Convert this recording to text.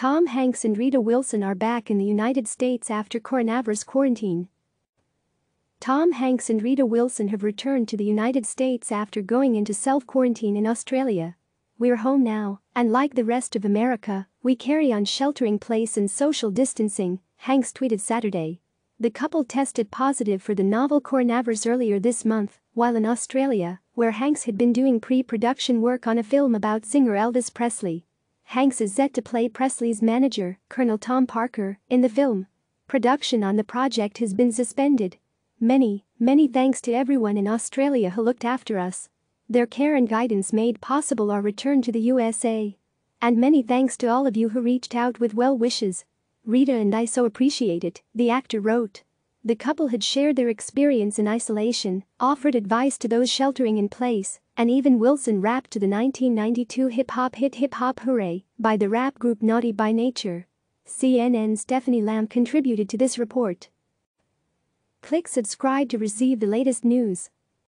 Tom Hanks and Rita Wilson are back in the United States after coronavirus quarantine. Tom Hanks and Rita Wilson have returned to the United States after going into self-quarantine in Australia. We're home now, and like the rest of America, we carry on sheltering place and social distancing, Hanks tweeted Saturday. The couple tested positive for the novel coronavirus earlier this month, while in Australia, where Hanks had been doing pre-production work on a film about singer Elvis Presley. Hanks is set to play Presley's manager, Colonel Tom Parker, in the film. Production on the project has been suspended. Many, many thanks to everyone in Australia who looked after us. Their care and guidance made possible our return to the USA. And many thanks to all of you who reached out with well wishes. Rita and I so appreciate it, the actor wrote. The couple had shared their experience in isolation, offered advice to those sheltering in place, and even Wilson rapped to the 1992 hip hop hit Hip Hop Hooray by the rap group Naughty by Nature. CNN's Stephanie Lamb contributed to this report. Click subscribe to receive the latest news.